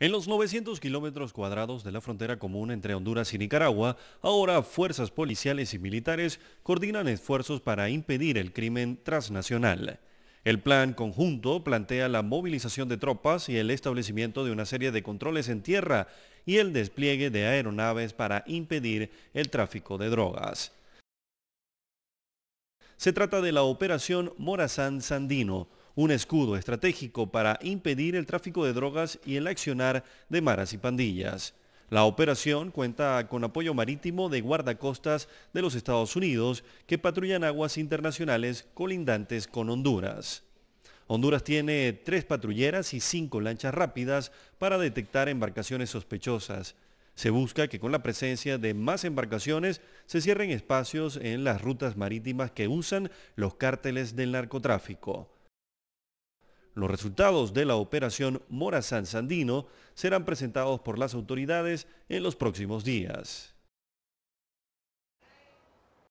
En los 900 kilómetros cuadrados de la frontera común entre Honduras y Nicaragua, ahora fuerzas policiales y militares coordinan esfuerzos para impedir el crimen transnacional. El plan conjunto plantea la movilización de tropas y el establecimiento de una serie de controles en tierra y el despliegue de aeronaves para impedir el tráfico de drogas. Se trata de la Operación Morazán Sandino, un escudo estratégico para impedir el tráfico de drogas y el accionar de maras y pandillas. La operación cuenta con apoyo marítimo de guardacostas de los Estados Unidos que patrullan aguas internacionales colindantes con Honduras. Honduras tiene tres patrulleras y cinco lanchas rápidas para detectar embarcaciones sospechosas. Se busca que con la presencia de más embarcaciones se cierren espacios en las rutas marítimas que usan los cárteles del narcotráfico. Los resultados de la operación Morazán Sandino serán presentados por las autoridades en los próximos días.